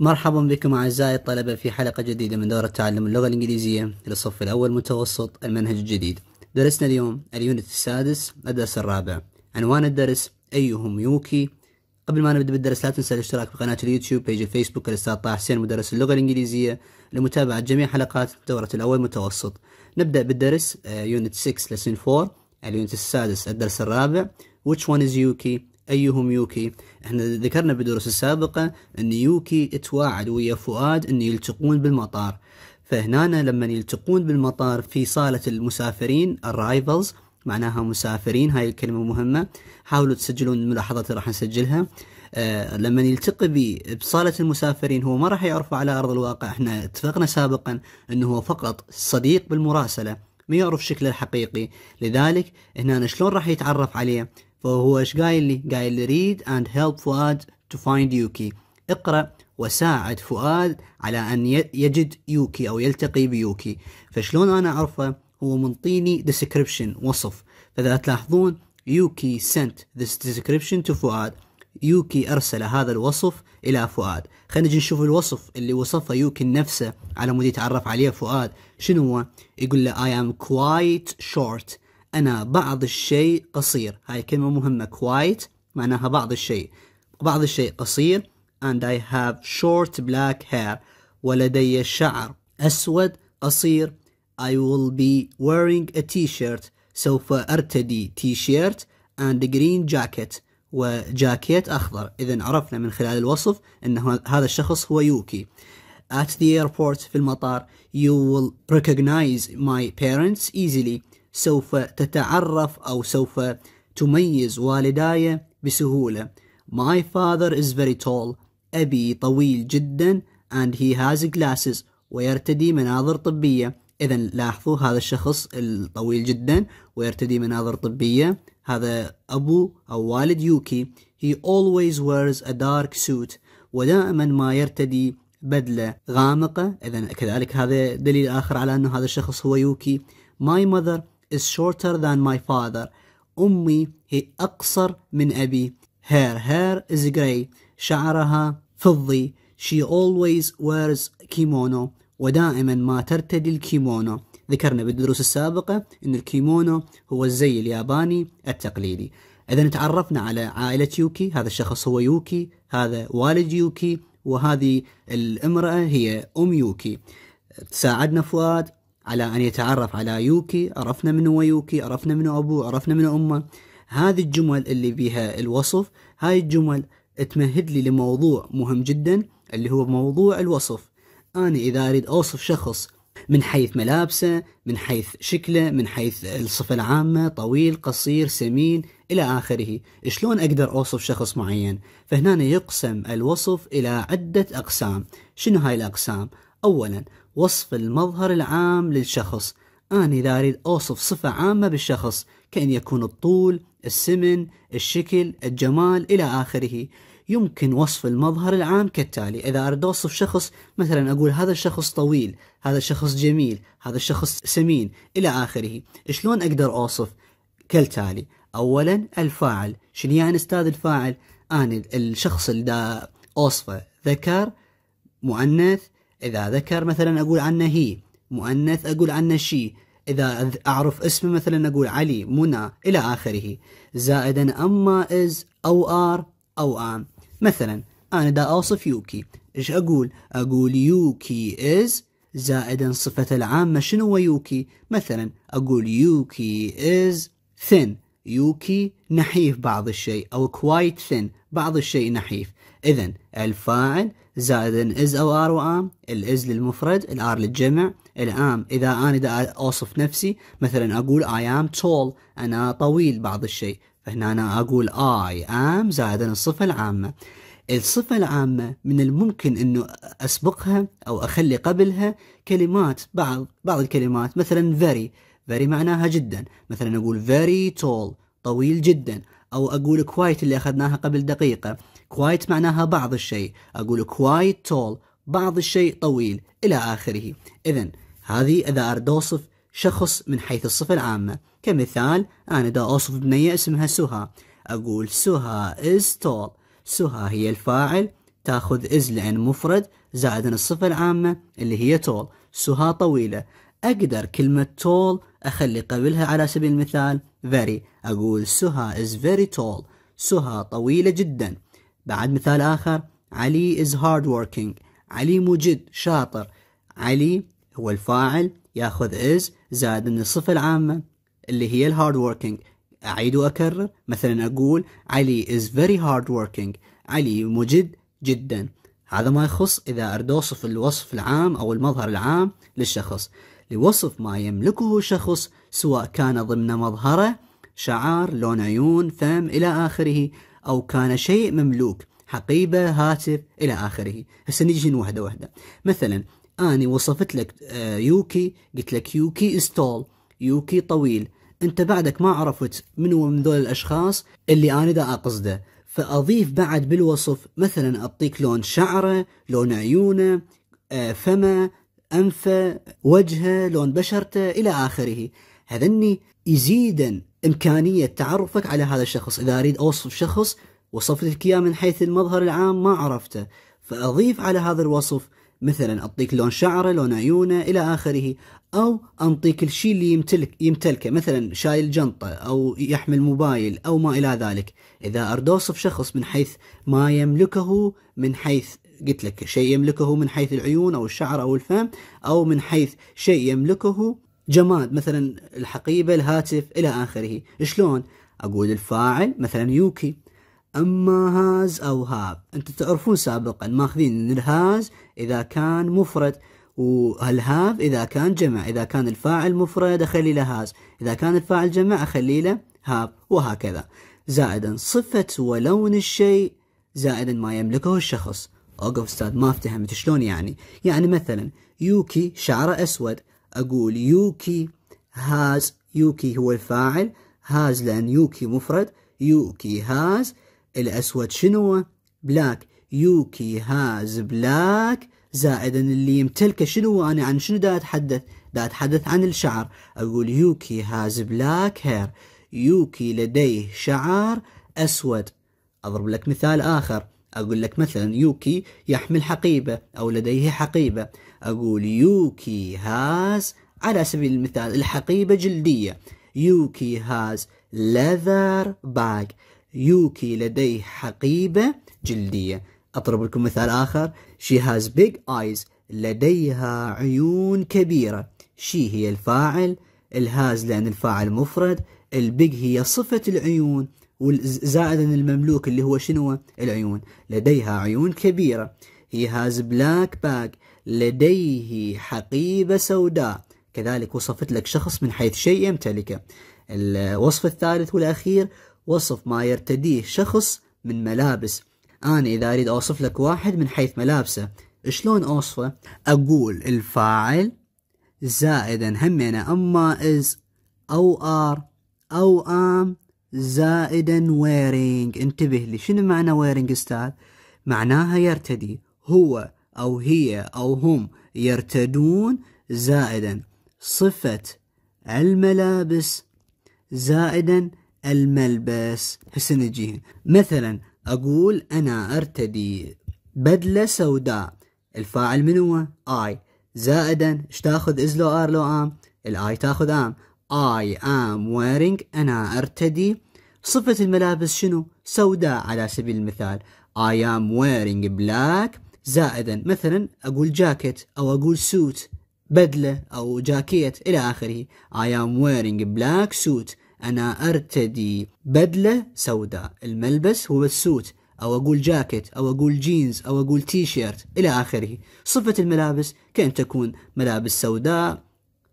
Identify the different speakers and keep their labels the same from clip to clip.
Speaker 1: مرحبا بكم أعزائي الطلبة في حلقة جديدة من دورة تعلم اللغة الإنجليزية للصف الأول متوسط المنهج الجديد درسنا اليوم اليونت السادس الدرس الرابع عنوان الدرس أيهم يوكي قبل ما نبدأ بالدرس لا تنسى الاشتراك في قناة اليوتيوب بيج الفيسبوك الأستاذ طه حسين مدرس اللغة الإنجليزية لمتابعة جميع حلقات دورة الأول متوسط نبدأ بالدرس آه، يونت 6 لسن 4 اليونت السادس الدرس الرابع which one is Yuki ايهم يوكي احنا ذكرنا بدروس السابقه ان يوكي تواعد ويا فؤاد ان يلتقون بالمطار فهنا لما يلتقون بالمطار في صاله المسافرين الرايفلز معناها مسافرين هاي الكلمه مهمه حاولوا تسجلون الملاحظات اللي راح نسجلها آه لما يلتقي بي بصالة المسافرين هو ما راح يعرفه على أرض الواقع احنا اتفقنا سابقا أنه هو فقط صديق بالمراسلة ما يعرف شكله الحقيقي لذلك هنا شلون راح يتعرف عليه فهو ايش قايل لي؟ قايل لي ريد اند هيلب فؤاد تو فايند يوكي اقرأ وساعد فؤاد على ان يجد يوكي او يلتقي بيوكي فشلون انا اعرفه؟ هو منطيني ديسكربشن وصف فاذا تلاحظون يوكي sent this description to فؤاد يوكي أرسل هذا الوصف إلى فؤاد خلينا نجي نشوف الوصف اللي وصفه يوكي نفسه على مود يتعرف عليه فؤاد شنو هو يقول له I am quite short أنا بعض الشيء قصير هاي كلمة مهمة quite معناها بعض الشيء بعض الشيء قصير and I have short black hair ولدي شعر أسود قصير I will be wearing a t-shirt سوف أرتدي t-shirt and green jacket وجاكيت أخضر إذا عرفنا من خلال الوصف أن هذا الشخص هو يوكي at the airport في المطار you will recognize my parents easily سوف تتعرف أو سوف تميز والداي بسهولة My father is very tall أبي طويل جدا and he has glasses ويرتدي مناظر طبية إذا لاحظوا هذا الشخص الطويل جدا ويرتدي مناظر طبية هذا أبو أو والد يوكي He always wears a dark suit ودائما ما يرتدي بدلة غامقة إذا كذلك هذا دليل آخر على أنه هذا الشخص هو يوكي My mother is shorter than my father أمي هي أقصر من أبي Her hair is grey شعرها فضي She always wears kimono ودائما ما ترتدي الكيمونو ذكرنا بالدروس السابقة أن الكيمونو هو الزي الياباني التقليدي إذا تعرفنا على عائلة يوكي هذا الشخص هو يوكي هذا والد يوكي وهذه الامرأة هي أم يوكي ساعدنا فؤاد على أن يتعرف على يوكي عرفنا من هو يوكي عرفنا من أبوه عرفنا من أمه هذه الجمل اللي بيها الوصف هاي الجمل تمهد لي لموضوع مهم جدا اللي هو موضوع الوصف أنا إذا أريد أوصف شخص من حيث ملابسه من حيث شكله من حيث الصفة العامة طويل قصير سمين إلى آخره شلون أقدر أوصف شخص معين فهنا يقسم الوصف إلى عدة أقسام شنو هاي الأقسام أولا وصف المظهر العام للشخص أنا إذا أريد أوصف صفة عامة بالشخص كأن يكون الطول السمن الشكل الجمال إلى آخره يمكن وصف المظهر العام كالتالي إذا أريد أوصف شخص مثلا أقول هذا الشخص طويل هذا الشخص جميل هذا الشخص سمين إلى آخره شلون أقدر أوصف كالتالي أولا الفاعل شنو يعني أستاذ الفاعل أنا الشخص اللي دا أوصفه ذكر مؤنث إذا ذكر مثلا أقول عنه هي مؤنث أقول عنه شي إذا أعرف اسمه مثلا أقول علي منى إلى آخره زائدا أما إز أو آر أو آم مثلا أنا دا أوصف يوكي إيش أقول أقول يوكي إز زائدا صفة العامة شنو هو يوكي مثلا أقول يوكي إز ثن يوكي نحيف بعض الشيء أو كوايت ثن بعض الشيء نحيف إذا الفاعل زائد از أو ار وام الإز للمفرد الار للجمع الام إذا أنا دا أوصف نفسي مثلا أقول I am tall أنا طويل بعض الشيء فهنا أنا أقول I am زائد الصفة العامة الصفة العامة من الممكن أنه أسبقها أو أخلي قبلها كلمات بعض بعض الكلمات مثلا very very معناها جدا مثلا أقول very tall طويل جدا أو أقول quite اللي أخذناها قبل دقيقة كوايت معناها بعض الشيء أقول كوايت tall بعض الشيء طويل إلى آخره إذا هذه إذا أرد أوصف شخص من حيث الصفة العامة كمثال أنا دا أوصف بنية اسمها سها أقول سها is tall سها هي الفاعل تاخذ is لأن مفرد زائد الصفة العامة اللي هي tall سها طويلة أقدر كلمة tall أخلي قبلها على سبيل المثال very أقول سها is very tall سها طويلة جدا بعد مثال آخر علي is hard working علي مجد شاطر علي هو الفاعل ياخذ is زائد الصفة العامة اللي هي الهارد working أعيد وأكرر مثلا أقول علي is very hard working علي مجد جدا هذا ما يخص إذا أرد أوصف الوصف العام أو المظهر العام للشخص لوصف ما يملكه شخص سواء كان ضمن مظهره شعر لون عيون فم إلى آخره أو كان شيء مملوك حقيبة هاتف إلى آخره هسه نجي واحدة واحدة مثلا اني وصفت لك آه، يوكي قلت لك يوكي استول يوكي طويل أنت بعدك ما عرفت من هو من ذول الأشخاص اللي أنا دا أقصده فأضيف بعد بالوصف مثلا أعطيك لون شعره لون عيونه آه، فمه أنفه وجهه لون بشرته إلى آخره هذني يزيدا امكانيه تعرفك على هذا الشخص اذا اريد اوصف شخص وصفت لك اياه من حيث المظهر العام ما عرفته فاضيف على هذا الوصف مثلا اعطيك لون شعره لون عيونه الى اخره او أعطيك الشيء اللي يمتلك يمتلكه مثلا شايل جنطه او يحمل موبايل او ما الى ذلك اذا اريد اوصف شخص من حيث ما يملكه من حيث قلت لك شيء يملكه من حيث العيون او الشعر او الفم او من حيث شيء يملكه جماد مثلا الحقيبة الهاتف إلى آخره شلون أقول الفاعل مثلا يوكي أما هاز أو هاب أنتم تعرفون سابقا ماخذين أن الهاز إذا كان مفرد والهاف إذا كان جمع إذا كان الفاعل مفرد أخلي له هاز إذا كان الفاعل جمع أخلي له هاب وهكذا زائدا صفة ولون الشيء زائدا ما يملكه الشخص أوقف أستاذ ما افتهمت شلون يعني يعني مثلا يوكي شعره أسود أقول يوكي هاز يوكي هو الفاعل هاز لأن يوكي مفرد يوكي هاز الأسود شنو بلاك يوكي هاز بلاك زائدا اللي يمتلكه شنو أنا عن شنو دا أتحدث دا أتحدث عن الشعر أقول يوكي هاز بلاك هير يوكي لديه شعر أسود أضرب لك مثال آخر أقول لك مثلا يوكي يحمل حقيبة أو لديه حقيبة أقول يوكي هاز على سبيل المثال الحقيبة جلدية يوكي هاز leather bag يوكي لديه حقيبة جلدية أضرب لكم مثال آخر she has big eyes لديها عيون كبيرة she هي الفاعل الهاز لأن الفاعل مفرد البيج هي صفة العيون زائدا المملوك اللي هو شنو العيون لديها عيون كبيرة he has black bag لديه حقيبة سوداء كذلك وصفت لك شخص من حيث شيء يمتلكه الوصف الثالث والأخير وصف ما يرتديه شخص من ملابس أنا إذا أريد أوصف لك واحد من حيث ملابسه شلون أوصفه أقول الفاعل زائدا همنا أما إز أو آر أو آم زائدا ويرينج انتبه لي شنو معنى ويرينج استاذ معناها يرتدي هو أو هي أو هم يرتدون زائدا صفة الملابس زائدا الملبس هسه نجي مثلا أقول أنا أرتدي بدلة سوداء الفاعل من هو؟ I زائدا ايش تاخذ is لو are لو am الاي تاخذ am I am wearing أنا أرتدي صفة الملابس شنو؟ سوداء على سبيل المثال I am wearing black زائدا مثلا أقول جاكيت أو أقول سوت بدلة أو جاكيت إلى آخره I am wearing black suit أنا أرتدي بدلة سوداء الملبس هو السوت أو أقول جاكيت أو أقول جينز أو أقول تي شيرت إلى آخره صفة الملابس كأن تكون ملابس سوداء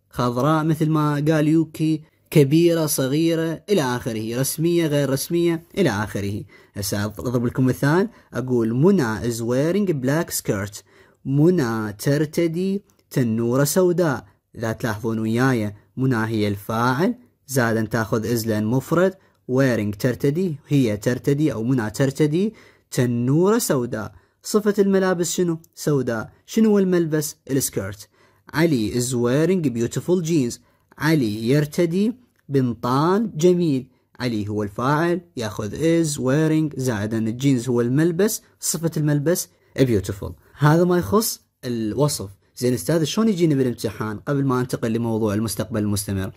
Speaker 1: خضراء مثل ما قال يوكي كبيرة صغيرة إلى آخره رسمية غير رسمية إلى آخره هسه أضرب لكم مثال أقول منى is wearing black skirt منى ترتدي تنورة سوداء إذا تلاحظون وياي منى هي الفاعل زادا تأخذ إزلا لأن مفرد wearing ترتدي هي ترتدي أو منى ترتدي تنورة سوداء صفة الملابس شنو؟ سوداء شنو الملبس؟ السكيرت علي is wearing beautiful jeans علي يرتدي بنطال جميل علي هو الفاعل ياخذ is wearing زائدا الجينز هو الملبس صفة الملبس beautiful هذا ما يخص الوصف زين استاذ شلون يجيني بالامتحان قبل ما انتقل لموضوع المستقبل المستمر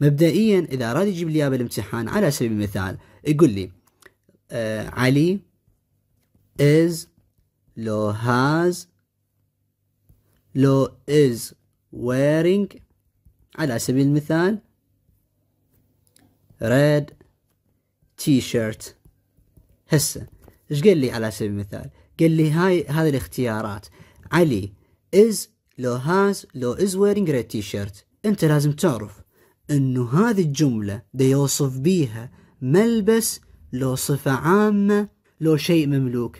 Speaker 1: مبدئيا اذا اراد يجيب لي اياه بالامتحان على سبيل المثال يقول لي آه علي is لو has لو is wearing على سبيل المثال ريد تي شيرت هسه ايش قال لي على سبيل المثال قال لي هاي هذه الاختيارات علي is لو هاز لو از ويرينج ريد تي شيرت انت لازم تعرف انه هذه الجملة دي يوصف بيها ملبس لو صفة عامة لو شيء مملوك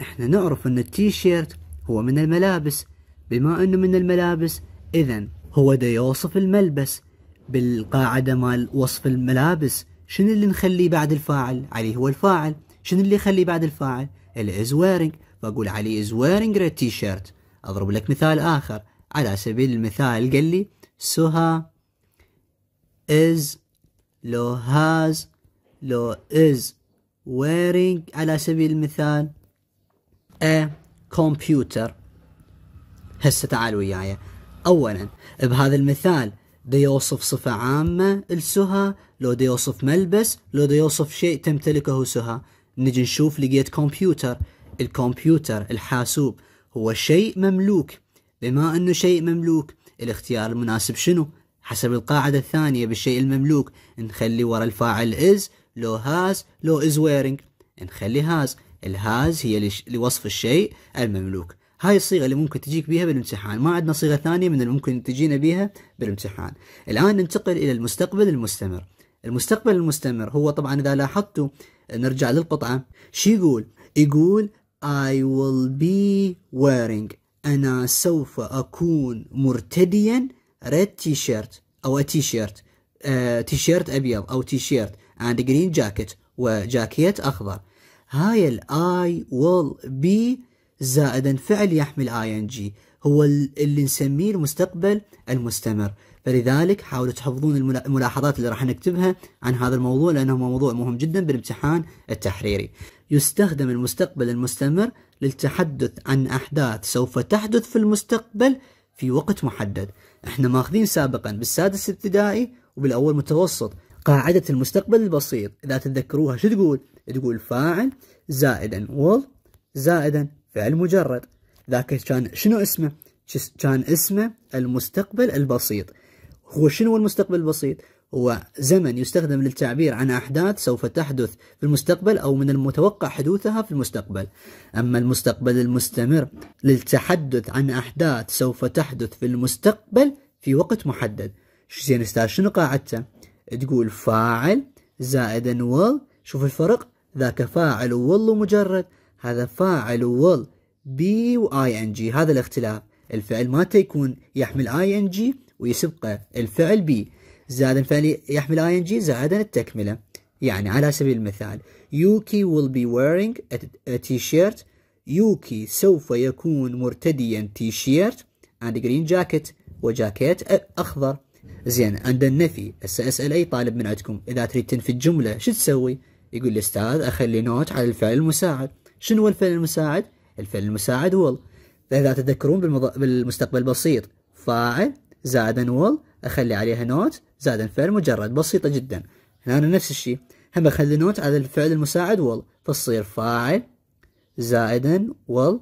Speaker 1: احنا نعرف ان التيشيرت هو من الملابس بما انه من الملابس اذا هو دا يوصف الملبس بالقاعدة مال وصف الملابس شنو اللي نخليه بعد الفاعل علي هو الفاعل شنو اللي يخليه بعد الفاعل is wearing فأقول علي is wearing ريد تي شيرت أضرب لك مثال آخر على سبيل المثال قال لي سهى is لو هاز لو is wearing على سبيل المثال ا كمبيوتر هسه تعال وياي أولا بهذا المثال دي يوصف صفة عامة لسها لو دي يوصف ملبس لو دي يوصف شيء تمتلكه سها نجي نشوف لقيت كمبيوتر الكمبيوتر الحاسوب هو شيء مملوك بما أنه شيء مملوك الاختيار المناسب شنو حسب القاعدة الثانية بالشيء المملوك نخلي ورا الفاعل is لو has لو is wearing نخلي has الهاز هي لوصف الشيء المملوك هاي الصيغه اللي ممكن تجيك بها بالامتحان ما عندنا صيغه ثانيه من الممكن تجينا بها بالامتحان الان ننتقل الى المستقبل المستمر المستقبل المستمر هو طبعا اذا لاحظتوا نرجع للقطعه شو يقول يقول I will be wearing أنا سوف أكون مرتديا ريد تي شيرت أو تي شيرت آه تي شيرت أبيض أو تي شيرت and green jacket وجاكيت أخضر هاي الاي I will be زائدا فعل يحمل ing هو اللي نسميه المستقبل المستمر فلذلك حاولوا تحفظون الملاحظات اللي راح نكتبها عن هذا الموضوع لأنه موضوع مهم جدا بالامتحان التحريري يستخدم المستقبل المستمر للتحدث عن أحداث سوف تحدث في المستقبل في وقت محدد احنا ماخذين سابقا بالسادس ابتدائي وبالأول متوسط قاعدة المستقبل البسيط إذا تتذكروها شو تقول؟ تقول فاعل زائدا will زائدا فعل مجرد ذاك كان شنو اسمه كان اسمه المستقبل البسيط هو شنو المستقبل البسيط هو زمن يستخدم للتعبير عن أحداث سوف تحدث في المستقبل أو من المتوقع حدوثها في المستقبل أما المستقبل المستمر للتحدث عن أحداث سوف تحدث في المستقبل في وقت محدد زين استاذ شنو قاعدته تقول فاعل زائد وول شوف الفرق ذاك فاعل وول مجرد هذا فاعل will be و ing هذا الاختلاف الفعل مالته يكون يحمل ing ويسبقه الفعل be زائد الفعل يحمل ing زائد التكمله يعني على سبيل المثال يوكي will be wearing a t-shirt يوكي سوف يكون مرتديا تيشيرت and green jacket وجاكيت اخضر زين عند النفي هسه اسال اي طالب من عندكم اذا تريد تنفي الجمله شو تسوي؟ يقول لي استاذ اخلي نوت على الفعل المساعد شنو هو الفعل المساعد؟ الفعل المساعد ول إذا تذكرون بالمض... بالمستقبل بسيط فاعل زائدا will أخلي عليها نوت زائدا فعل مجرد بسيطة جدا هنا أنا نفس الشيء هم أخلي نوت على الفعل المساعد will فتصير فاعل زائدا will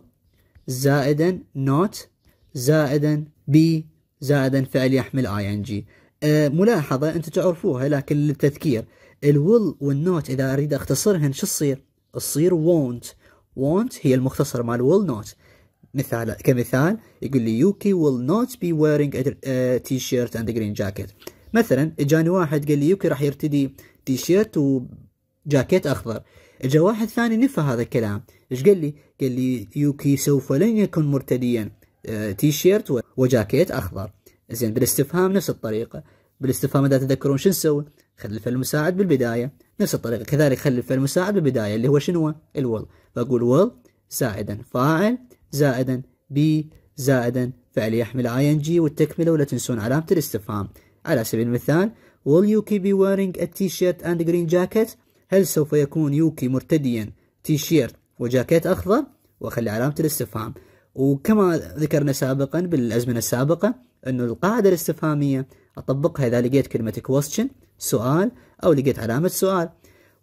Speaker 1: زائدا نوت زائدا be زائدا فعل يحمل ing أه ملاحظة أنتم تعرفوها لكن للتذكير الول والنوت إذا أريد أختصرهن شو تصير؟ تصير won't won't هي المختصر مال will not مثال كمثال يقول لي يوكي will not be wearing a uh, t-shirt and a green jacket مثلا اجاني واحد قال لي يوكي راح يرتدي تيشيرت وجاكيت اخضر اجا واحد ثاني نفى هذا الكلام ايش قال لي قال لي يوكي سوف لن يكن مرتديا تيشيرت uh, وجاكيت اخضر زين بالاستفهام نفس الطريقه بالاستفهام اذا تذكرون شو نسوي خلي المساعد بالبداية نفس الطريقة كذلك خلي المساعد بالبداية اللي هو شنو الول فأقول ويل زائدا فاعل زائدا بي زائدا فعل يحمل اي ان جي والتكملة ولا تنسون علامة الاستفهام على سبيل المثال will يوكي be wearing a t-shirt and green jacket هل سوف يكون يوكي مرتديا تي-شيرت وجاكيت أخضر وخلي علامة الاستفهام وكما ذكرنا سابقا بالأزمنة السابقة أنه القاعدة الاستفهامية أطبقها إذا لقيت كلمة question سؤال أو لقيت علامة سؤال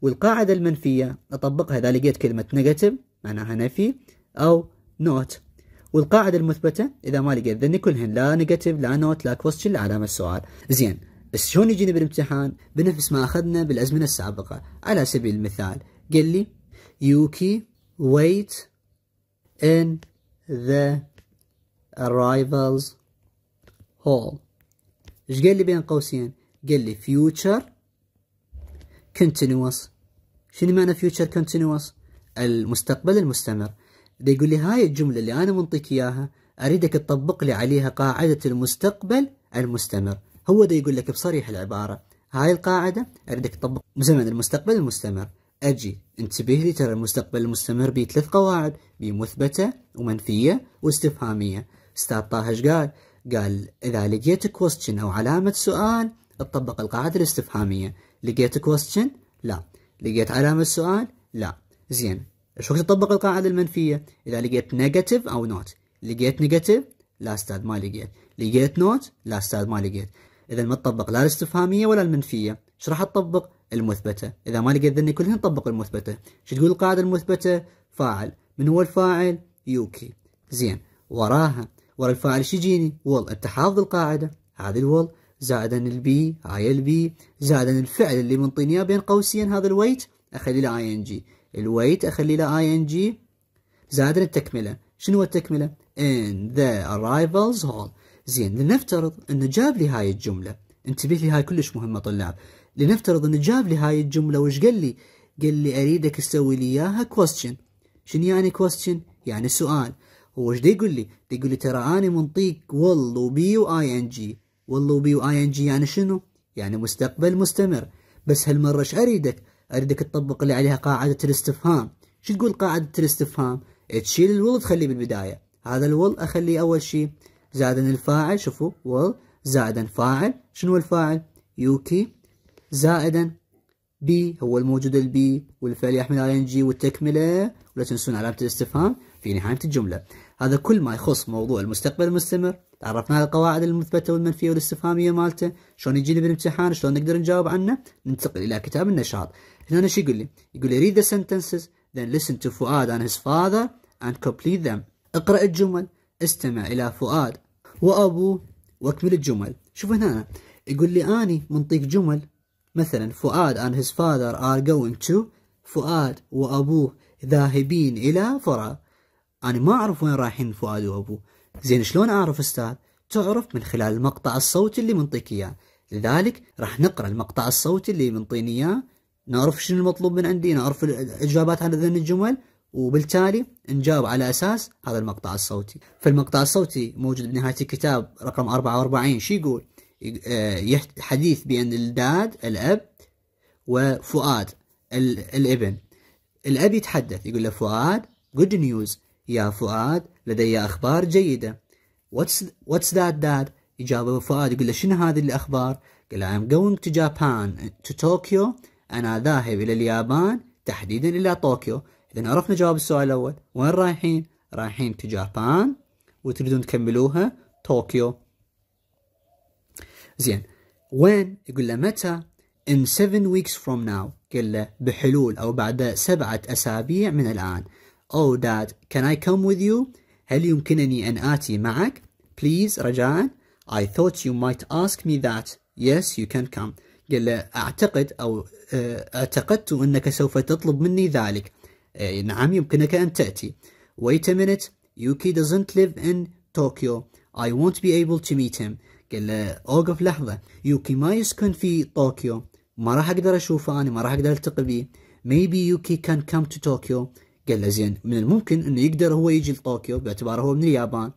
Speaker 1: والقاعدة المنفية أطبقها إذا لقيت كلمة negative معناها نفي أو not والقاعدة المثبتة إذا ما لقيت ذني كلهن لا negative لا not لا question لا علامة سؤال زين بس شلون يجيني بالامتحان بنفس ما أخذنا بالأزمنة السابقة على سبيل المثال قال لي يوكي wait in the arrivals hall ايش قال لي بين قوسين قال لي future continuous شنو معنى future continuous المستقبل المستمر يقول لي هاي الجملة اللي أنا منطيك إياها أريدك تطبق لي عليها قاعدة المستقبل المستمر هو ده يقول لك بصريح العبارة هاي القاعدة أريدك تطبق زمن المستقبل المستمر أجي انتبه لي ترى المستقبل المستمر بيه ثلاث قواعد بيه مثبتة ومنفية واستفهامية استاذ طه قال قال إذا لقيت كويستشن أو علامة سؤال تطبق القاعدة الاستفهامية لقيت كويستشن لا لقيت علامة سؤال لا زين ايش وقت تطبق القاعدة المنفية إذا لقيت نيجاتيف أو نوت لقيت نيجاتيف لا أستاذ ما لقيت لقيت نوت لا أستاذ ما لقيت إذا ما تطبق لا الاستفهامية ولا المنفية ايش راح تطبق المثبتة إذا ما لقيت ذني كلهن طبق المثبتة شو تقول القاعدة المثبتة فاعل من هو الفاعل يوكي زين وراها ورا الفاعل ايش يجيني وول التحافظ القاعدة هذه الوول زائدا البي اي البي زائدا الفعل اللي منطيني اياه بين قوسين هذا الويت اخلي له اي ان جي الويت اخلي له اي ان جي زائدا التكمله شنو التكمله in the arrivals hall زين لنفترض انه جاب لي هاي الجمله انتبه لي هاي كلش مهمه طلاب لنفترض انه جاب لي هاي الجمله وش قال لي قال لي اريدك تسوي لي اياها question شنو يعني question يعني سؤال وايش دي يقول لي؟ دي يقول لي ترى اني منطيك will وبي وآي إن جي will وبي وآي إن جي يعني شنو؟ يعني مستقبل مستمر بس هالمرة إيش أريدك؟ أريدك تطبق اللي عليها قاعدة الاستفهام شو تقول قاعدة الاستفهام؟ تشيل الول وتخليه بالبداية هذا الول أخليه أول شيء زائدا الفاعل شوفوا ول زائدا فاعل شنو الفاعل؟ يوكي زائدا بي هو الموجود البي والفعل يحمل اي ان جي والتكمله ولا تنسون علامه الاستفهام في نهايه الجمله هذا كل ما يخص موضوع المستقبل المستمر تعرفنا القواعد المثبتة والمنفية والاستفهامية مالته شلون يجينا بالامتحان شلون نقدر نجاوب عنه ننتقل إلى كتاب النشاط هنا ايش يقول لي يقول لي read the sentences then listen to فؤاد and his father and complete them اقرأ الجمل استمع إلى فؤاد وأبوه واكمل الجمل شوف هنا يقول لي أني منطيق جمل مثلا فؤاد and his father are going to فؤاد وأبوه ذاهبين إلى فرع أنا ما أعرف وين رايحين فؤاد وأبو زين شلون أعرف أستاذ؟ تعرف من خلال المقطع الصوتي اللي منطيك إياه لذلك راح نقرأ المقطع الصوتي اللي منطيني إياه نعرف شنو المطلوب من عندي نعرف الإجابات على ذن الجمل وبالتالي نجاوب على أساس هذا المقطع الصوتي فالمقطع الصوتي موجود بنهاية الكتاب رقم 44 شو يقول؟ آه، حديث بين الداد الأب وفؤاد الابن الأب يتحدث يقول له فؤاد good news يا فؤاد لدي أخبار جيدة What's, what's that dad يجاوبه فؤاد يقول له شنو هذه الأخبار قال له I'm going to Japan to Tokyo أنا ذاهب إلى اليابان تحديدا إلى طوكيو إذا عرفنا جواب السؤال الأول وين رايحين رايحين to Japan وتريدون تكملوها طوكيو زين وين يقول له متى in seven weeks from now قال له بحلول أو بعد سبعة أسابيع من الآن Oh dad, can I come with you? هل يمكنني أن آتي معك؟ Please رجاء I thought you might ask me that. Yes, you can come. قال له أعتقد أو اعتقدت أنك سوف تطلب مني ذلك. نعم يمكنك أن تأتي. Wait a minute. Yuki doesn't live in Tokyo. I won't be able to meet him. قال له أوقف لحظة. يوكي ما يسكن في طوكيو. ما راح أقدر أشوفه أنا ما راح أقدر ألتقي به. Maybe Yuki can come to Tokyo. قال له زين من الممكن انه يقدر هو يجي لطوكيو باعتباره هو من اليابان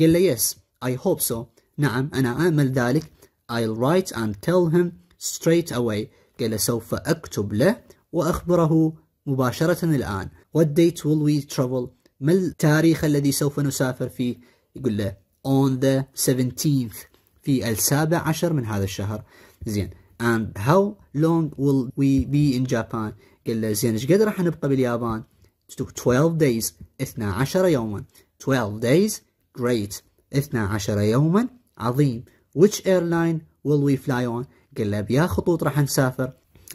Speaker 1: قال له يس اي هوب سو نعم انا امل ذلك I'll write and tell him straight away قال له سوف اكتب له واخبره مباشرة الان what date will we travel ما التاريخ الذي سوف نسافر فيه يقول له on the 17th في السابع عشر من هذا الشهر زين and how long will we be in Japan قال له زين ايش قد راح نبقى باليابان 12 days 12 يوما 12 days great 12 يوما عظيم which airline will we fly on قال له بيا خطوط راح نسافر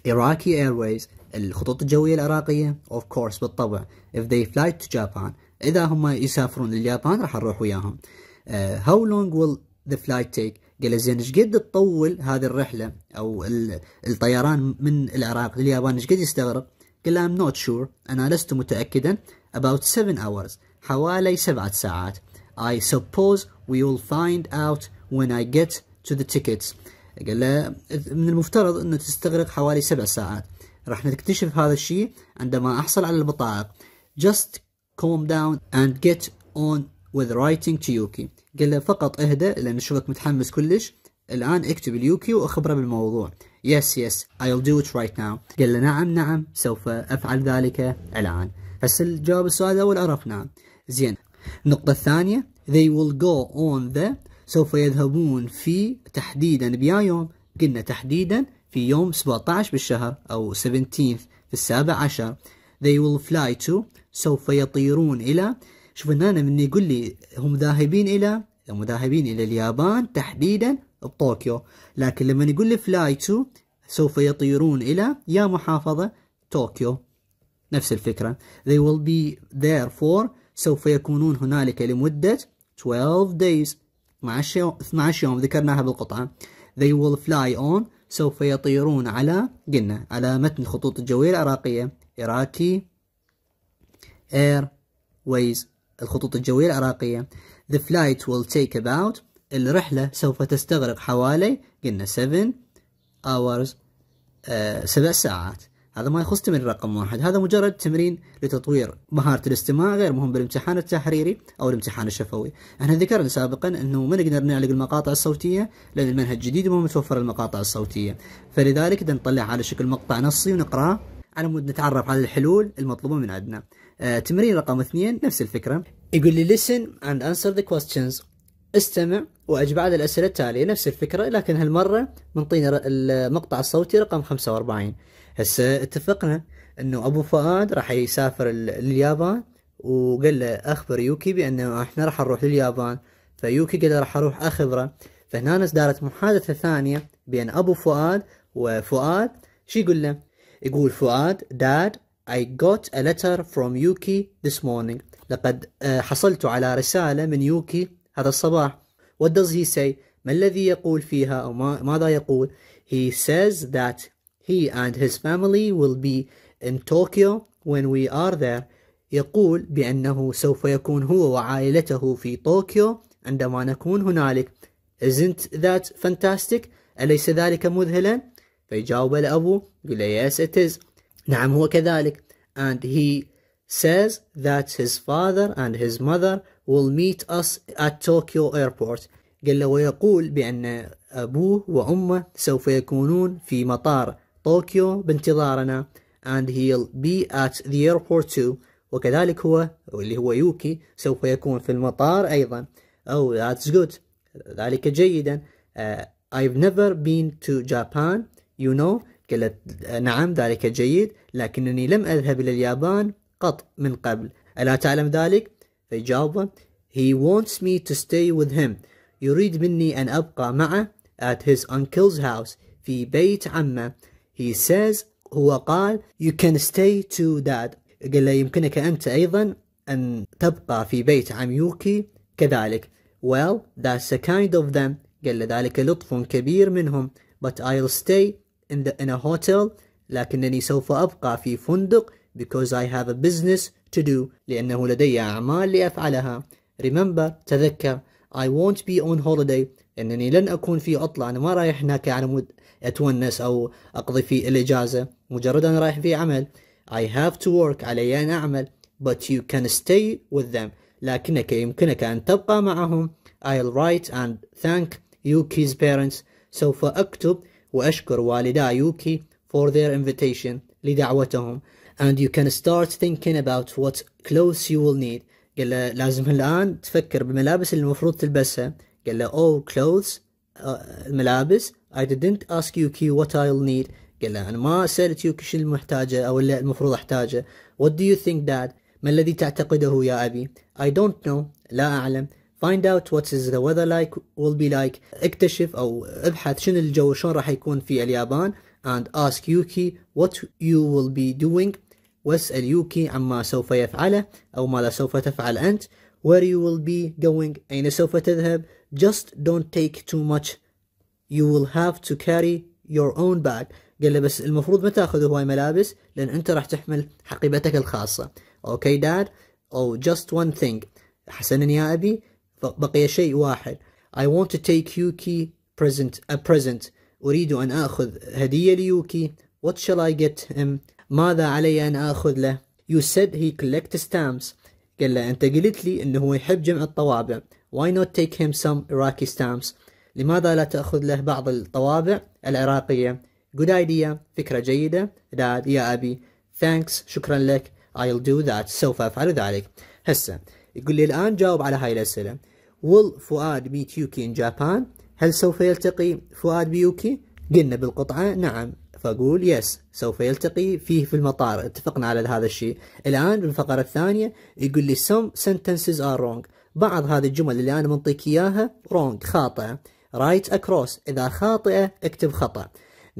Speaker 1: Iraqi Airways الخطوط الجوية العراقية of course بالطبع if they fly to Japan إذا هم يسافرون لليابان راح نروح وياهم uh, how long will the flight take قال زين ايش قد تطول هذه الرحله او الطيران من العراق لليابان ايش قد يستغرق؟ قال I'm not sure أنا لست متأكدا about seven hours حوالي سبعة ساعات I suppose we will find out when I get to the tickets قال له من المفترض أنه تستغرق حوالي سبع ساعات راح نكتشف هذا الشيء عندما أحصل على البطائق just calm down and get on with writing to Yuki قال له فقط اهدأ لأن شغلك متحمس كلش الآن اكتب اليوكي وأخبره بالموضوع يس يس I'll do it right now قال له نعم نعم سوف أفعل ذلك الآن هسه الجواب السؤال الأول عرفنا زين النقطة الثانية they will go on the سوف يذهبون في تحديدا بيا يوم قلنا تحديدا في يوم 17 بالشهر أو 17 17th في السابع عشر they will fly to سوف يطيرون إلى شوف هنا من يقول لي هم ذاهبين إلى هم ذاهبين إلى اليابان تحديدا طوكيو لكن لما يقول لي فلاي تو سوف يطيرون إلى يا محافظة طوكيو نفس الفكرة they will be there for سوف يكونون هنالك لمدة 12 days 12 يوم, ذكرناها بالقطعة they will fly on سوف يطيرون على قلنا على متن الخطوط الجوية العراقية Iraqi Airways الخطوط الجوية العراقية the flight will take about الرحلة سوف تستغرق حوالي قلنا 7 hours آه ساعات هذا ما يخص تمرين رقم واحد هذا مجرد تمرين لتطوير مهارة الاستماع غير مهم بالامتحان التحريري أو الامتحان الشفوي احنا ذكرنا سابقا أنه ما نقدر نعلق المقاطع الصوتية لأن المنهج جديد وما متوفر المقاطع الصوتية فلذلك إذا نطلع على شكل مقطع نصي ونقراه على مود نتعرف على الحلول المطلوبة من عندنا آه تمرين رقم اثنين نفس الفكرة يقول لي listen and answer the questions استمع واجب على الاسئله التاليه نفس الفكره لكن هالمره منطينا المقطع الصوتي رقم 45 هسه اتفقنا انه ابو فؤاد راح يسافر لليابان وقال له اخبر يوكي بانه احنا راح نروح لليابان فيوكي قال راح اروح اخبره فهنا دارت محادثه ثانيه بين ابو فؤاد وفؤاد شو يقول له يقول فؤاد داد I got a letter from Yuki this morning لقد آه، حصلت على رسالة من يوكي هذا الصباح what does he say ما الذي يقول فيها أو ماذا يقول he says that he and his family will be in Tokyo when we are there يقول بأنه سوف يكون هو وعائلته في طوكيو عندما نكون هنالك isn't that fantastic أليس ذلك مذهلا فيجاوب الأبو يقول yes it is نعم هو كذلك and he says that his father and his mother will meet us at Tokyo airport قال له ويقول بأن أبوه وأمه سوف يكونون في مطار طوكيو بانتظارنا and he'll be at the airport too وكذلك هو واللي هو يوكي سوف يكون في المطار أيضا oh that's good ذلك جيدا uh, I've never been to Japan you know له نعم ذلك جيد لكنني لم أذهب إلى اليابان قط من قبل ألا تعلم ذلك في He wants me to stay with him يريد مني أن أبقى معه at his uncle's house في بيت عمه He says هو قال You can stay to dad قال له يمكنك أنت أيضا أن تبقى في بيت عميوك كذلك Well, that's a kind of them قال له ذلك لطف كبير منهم But I'll stay in, the, in a hotel لكنني سوف أبقى في فندق because I have a business to do لأنه لدي أعمال لأفعلها remember تذكر I won't be on holiday أنني لن أكون في عطلة أنا ما رايح هناك على مود أتونس أو أقضي في الإجازة مجرد أنا رايح في عمل I have to work علي أن أعمل but you can stay with them لكنك يمكنك أن تبقى معهم I'll write and thank Yuki's parents سوف أكتب وأشكر والدا يوكي for their invitation لدعوتهم and you can start thinking about what clothes you will need قال لازم الآن تفكر بالملابس اللي المفروض تلبسها قال له all oh, clothes uh, I didn't ask you Q what I'll need قال له أنا ما سألتك شو المحتاجة أو اللي المفروض أحتاجه What do you think dad ما الذي تعتقده يا أبي I don't know لا أعلم Find out what is the weather like will be like اكتشف أو ابحث شنو الجو شلون راح يكون في اليابان and ask Yuki what you will be doing واسأل يوكي عما سوف يفعله أو ماذا سوف تفعل أنت where you will be going أين سوف تذهب just don't take too much you will have to carry your own bag قال له بس المفروض ما تاخذ هواي ملابس لأن أنت راح تحمل حقيبتك الخاصة okay dad أو just one thing حسنا يا أبي بقي شيء واحد I want to take Yuki present a present أريد أن آخذ هدية ليوكي what shall I get him ماذا علي أن آخذ له؟ You said he collects stamps. قال له أنت قلت لي أنه هو يحب جمع الطوابع. Why not take him some Iraqi stamps? لماذا لا تأخذ له بعض الطوابع العراقية؟ Good idea. فكرة جيدة. Dad يا أبي. Thanks. شكرا لك. I'll do that. سوف أفعل ذلك. هسه يقول لي الآن جاوب على هاي الأسئلة. Will فؤاد meet Yuki in Japan؟ هل سوف يلتقي فؤاد بيوكي؟ قلنا بالقطعة نعم فأقول يس سوف يلتقي فيه في المطار اتفقنا على هذا الشيء الآن بالفقرة الثانية يقول لي some sentences are wrong بعض هذه الجمل اللي أنا منطيك إياها رونج خاطئة right across إذا خاطئة اكتب خطأ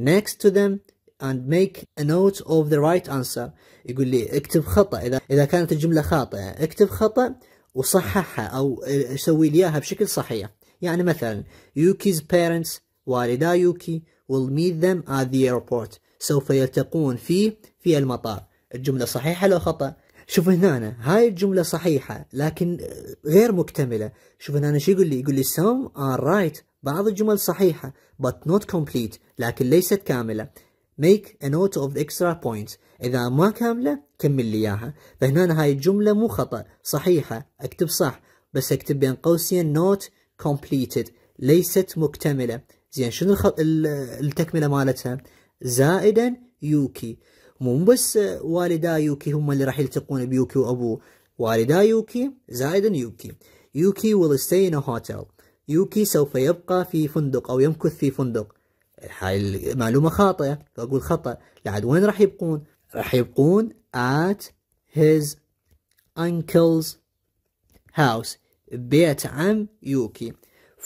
Speaker 1: next to them and make a note of the right answer يقول لي اكتب خطأ إذا إذا كانت الجملة خاطئة اكتب خطأ وصححها أو سوي لي إياها بشكل صحيح يعني مثلا يوكيز بيرنتس والدا يوكي will meet them at the airport سوف يلتقون في في المطار الجملة صحيحة لو خطأ شوف هنا هاي الجملة صحيحة لكن غير مكتملة شوف هنا شو يقول لي يقول لي some are right بعض الجمل صحيحة but not complete لكن ليست كاملة make a note of the extra points إذا ما كاملة كمل لي إياها فهنا هاي الجملة مو خطأ صحيحة أكتب صح بس أكتب بين قوسين not completed ليست مكتملة زين شنو الخ... التكمله مالتها زائدا يوكي مو بس والدا يوكي هم اللي راح يلتقون بيوكي وابوه والدا يوكي زائدا يوكي يوكي will stay in a hotel يوكي سوف يبقى في فندق او يمكث في فندق هاي المعلومة خاطئة فأقول خطأ لعد وين راح يبقون راح يبقون at his uncle's house بيت عم يوكي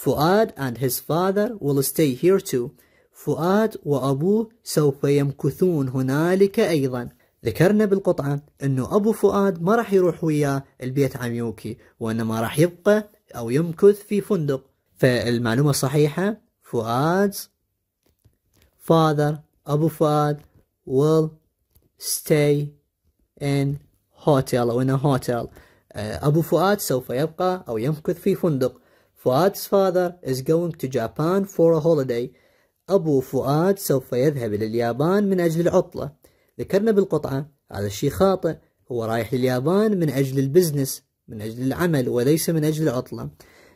Speaker 1: فؤاد and his father will stay here too. فؤاد وأبوه سوف يمكثون هنالك أيضا. ذكرنا بالقطعة أنه أبو فؤاد ما راح يروح وياه البيت عميوكي وإنما راح يبقى أو يمكث في فندق. فالمعلومة صحيحة فؤاد father أبو فؤاد will stay in hotel أو in a hotel. أبو فؤاد سوف يبقى أو يمكث في فندق فؤاد's father is going to Japan for a holiday. أبو فؤاد سوف يذهب إلى اليابان من أجل العطلة. ذكرنا بالقطعة هذا الشيء خاطئ هو رايح لليابان من أجل البزنس من أجل العمل وليس من أجل العطلة.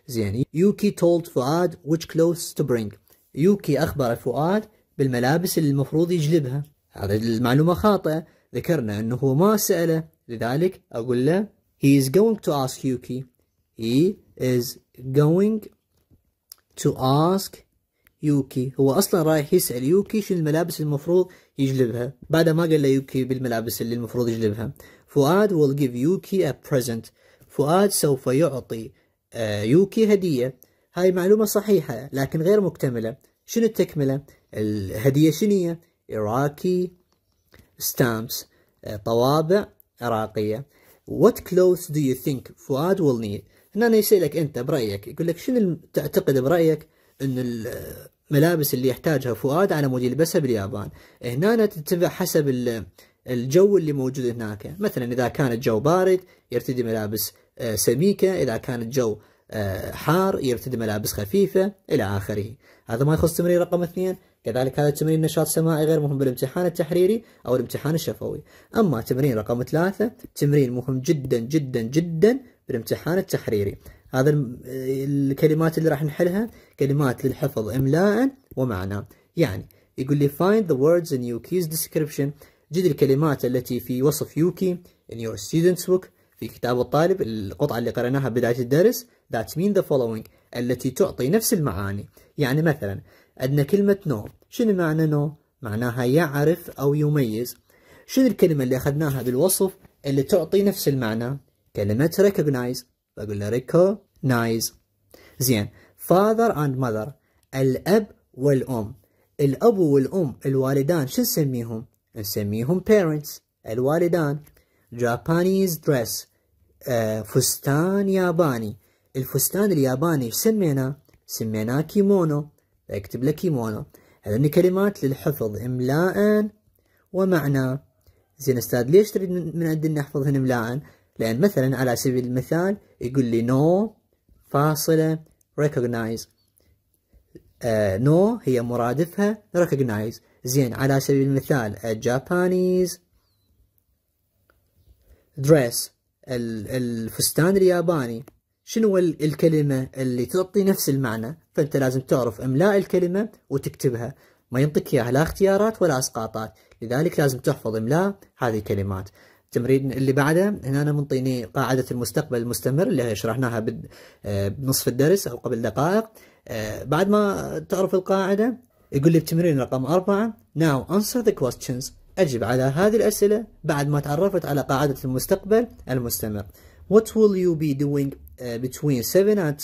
Speaker 1: زين يوكي told فؤاد which clothes to bring. يوكي أخبر فؤاد بالملابس اللي المفروض يجلبها. هذا المعلومة خاطئة ذكرنا أنه ما سأله لذلك أقول له he is going to ask Yuki. He is going to ask يوكي هو اصلا رايح يسال يوكي شو الملابس المفروض يجلبها بعد ما قال له يوكي بالملابس اللي المفروض يجلبها فؤاد will give يوكي a present فؤاد سوف يعطي يوكي آه، هدية هاي معلومة صحيحة لكن غير مكتملة شنو التكملة الهدية شنو هي اراكي stamps آه، طوابع عراقية What clothes do you think فؤاد will need هنا يسألك أنت برأيك يقول لك شنو تعتقد برأيك أن الملابس اللي يحتاجها فؤاد على مود يلبسها باليابان هنا تتبع حسب الجو اللي موجود هناك مثلا إذا كان الجو بارد يرتدي ملابس آه، سميكة إذا كان الجو آه، حار يرتدي ملابس خفيفة إلى آخره هذا ما يخص تمرين رقم اثنين كذلك هذا تمرين نشاط السماعي غير مهم بالامتحان التحريري أو الامتحان الشفوي أما تمرين رقم ثلاثة تمرين مهم جدا جدا جدا بالامتحان التحريري هذا الكلمات اللي راح نحلها كلمات للحفظ إملاء ومعنى يعني يقول لي find the words in Yuki's description جد الكلمات التي في وصف يوكي in your student's book في كتاب الطالب القطعة اللي قرأناها بداية الدرس that mean the following التي تعطي نفس المعاني يعني مثلا عندنا كلمة نو شنو معنى نو؟ معناها يعرف أو يميز شنو الكلمة اللي أخذناها بالوصف اللي تعطي نفس المعنى كلمة recognize بقول recognize زين father and mother الأب والأم الأب والأم الوالدان شو نسميهم؟ نسميهم parents الوالدان Japanese dress آه فستان ياباني الفستان الياباني شو سميناه؟ سميناه كيمونو اكتب له كيمونو هذني كلمات للحفظ إملاء ومعنى زين استاذ ليش تريد من نحفظ نحفظهن إملاء؟ لأن مثلا على سبيل المثال يقول لي نو فاصلة recognize نو آه، هي مرادفها recognize زين على سبيل المثال آه، الجابانيز دريس الفستان الياباني شنو الكلمة اللي تعطي نفس المعنى فأنت لازم تعرف إملاء الكلمة وتكتبها ما ينطيك إياها لا اختيارات ولا إسقاطات لذلك لازم تحفظ إملاء هذه الكلمات التمرين اللي بعده هنا أنا منطيني قاعدة المستقبل المستمر اللي شرحناها آه، بنصف الدرس أو قبل دقائق آه، بعد ما تعرف القاعدة يقول لي بتمرين رقم أربعة Now answer the questions أجب على هذه الأسئلة بعد ما تعرفت على قاعدة المستقبل المستمر What will you be doing آه، between 7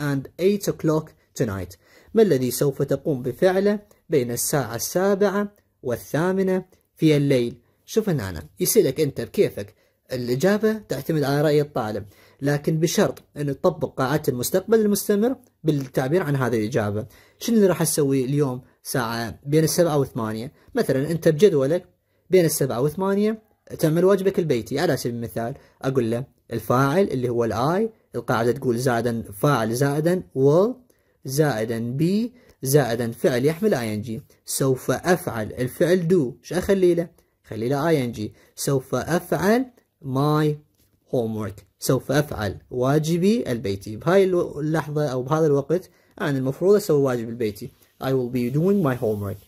Speaker 1: and 8 o'clock tonight ما الذي سوف تقوم بفعله بين الساعة السابعة والثامنة في الليل شوف هنا أنا يسألك أنت بكيفك الإجابة تعتمد على رأي الطالب لكن بشرط أن تطبق قاعدة المستقبل المستمر بالتعبير عن هذه الإجابة شنو اللي راح أسوي اليوم ساعة بين السبعة والثمانية مثلا أنت بجدولك بين السبعة والثمانية تعمل واجبك البيتي على سبيل المثال أقول له الفاعل اللي هو الآي القاعدة تقول زائدا فاعل زائدا will زائدا be زائدا فعل يحمل ing سوف أفعل الفعل do شو أخلي له خلي له ing آية سوف أفعل my homework سوف أفعل واجبي البيتي بهاي اللحظة أو بهذا الوقت أنا المفروض أسوي واجب البيتي I will be doing my homework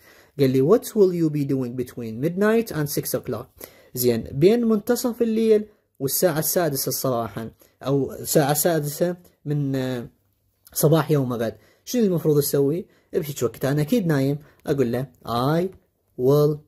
Speaker 1: قال لي what will you be doing between midnight and 6 o'clock زين بين منتصف الليل والساعة السادسة صباحا أو الساعة السادسة من آه، صباح يوم غد شنو المفروض أسوي؟ بهيج وقت أنا أكيد نايم أقول له I will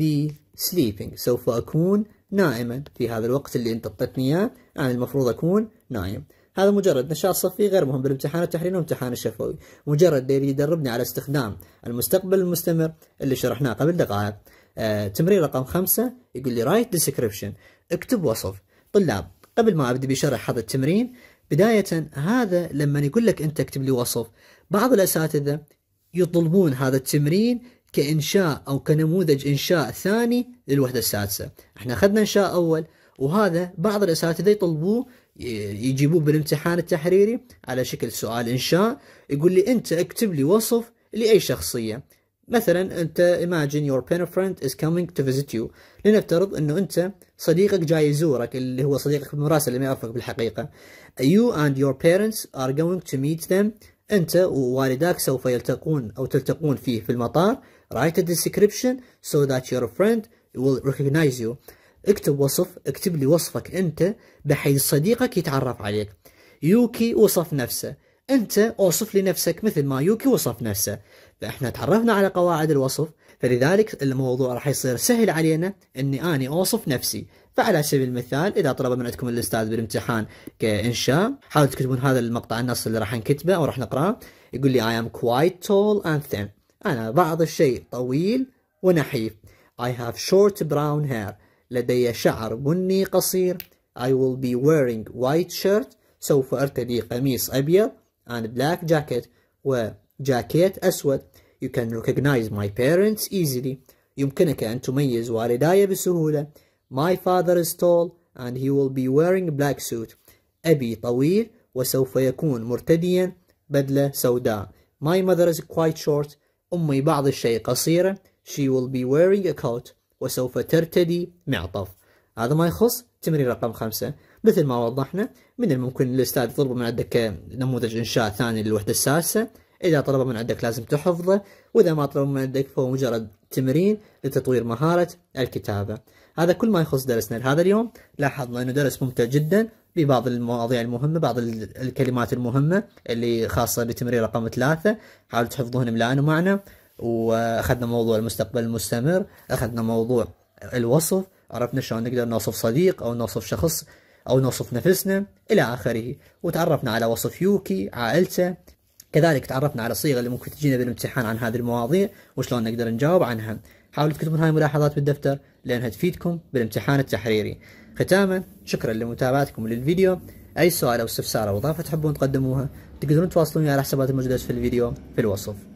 Speaker 1: be sleeping سوف أكون نائما في هذا الوقت اللي أنت أعطيتني إياه أنا المفروض أكون نايم هذا مجرد نشاط صفي غير مهم بالامتحان التحريري والامتحان الشفوي مجرد اللي يدربني على استخدام المستقبل المستمر اللي شرحناه قبل دقائق آه، تمرين رقم خمسة يقول لي رايت ديسكريبشن اكتب وصف طلاب قبل ما أبدأ بشرح هذا التمرين بداية هذا لما يقول لك انت اكتب لي وصف بعض الاساتذة يطلبون هذا التمرين كإنشاء أو كنموذج إنشاء ثاني للوحدة السادسة احنا أخذنا إنشاء أول وهذا بعض الأساتذة يطلبوه يجيبوه بالامتحان التحريري على شكل سؤال إنشاء يقول لي أنت اكتب لي وصف لأي شخصية مثلا أنت imagine your pen friend is coming to visit you لنفترض أنه أنت صديقك جاي يزورك اللي هو صديقك المراسل اللي ما يعرفك بالحقيقة you and your parents are going to meet them أنت ووالداك سوف يلتقون أو تلتقون فيه في المطار write a description so that your friend will recognize you اكتب وصف اكتب لي وصفك انت بحيث صديقك يتعرف عليك يوكي وصف نفسه انت اوصف لي نفسك مثل ما يوكي وصف نفسه فاحنا تعرفنا على قواعد الوصف فلذلك الموضوع راح يصير سهل علينا اني اني اوصف نفسي فعلى سبيل المثال اذا طلب من عندكم الاستاذ بالامتحان كانشاء حاولوا تكتبون هذا المقطع النص اللي راح نكتبه او راح نقراه يقول لي I am quite tall and thin أنا بعض الشيء طويل ونحيف I have short brown hair لدي شعر بني قصير I will be wearing white shirt سوف أرتدي قميص أبيض and black jacket وجاكيت أسود You can recognize my parents easily يمكنك أن تميز والداي بسهولة My father is tall and he will be wearing black suit أبي طويل وسوف يكون مرتديا بدلة سوداء My mother is quite short أمي بعض الشيء قصيرة she will be wearing a coat وسوف ترتدي معطف هذا ما يخص تمرين رقم خمسة مثل ما وضحنا من الممكن الأستاذ يطلب من عندك نموذج إنشاء ثاني للوحدة السادسة إذا طلب من عندك لازم تحفظه وإذا ما طلب من عندك فهو مجرد تمرين لتطوير مهارة الكتابة هذا كل ما يخص درسنا لهذا اليوم لاحظنا أنه درس ممتع جدا ببعض المواضيع المهمة بعض الكلمات المهمة اللي خاصة بتمرير رقم ثلاثة حاولوا تحفظوهن ملان ومعنى واخذنا موضوع المستقبل المستمر اخذنا موضوع الوصف عرفنا شلون نقدر نوصف صديق او نوصف شخص او نوصف نفسنا الى اخره وتعرفنا على وصف يوكي عائلته كذلك تعرفنا على الصيغه اللي ممكن تجينا بالامتحان عن هذه المواضيع وشلون نقدر نجاوب عنها حاولوا تكتبون هاي الملاحظات بالدفتر لانها تفيدكم بالامتحان التحريري ختاما شكرا لمتابعتكم للفيديو أي سؤال أو استفسار أو إضافة تحبون تقدموها تقدرون تواصلوني على حسابات الموجودة في الفيديو في الوصف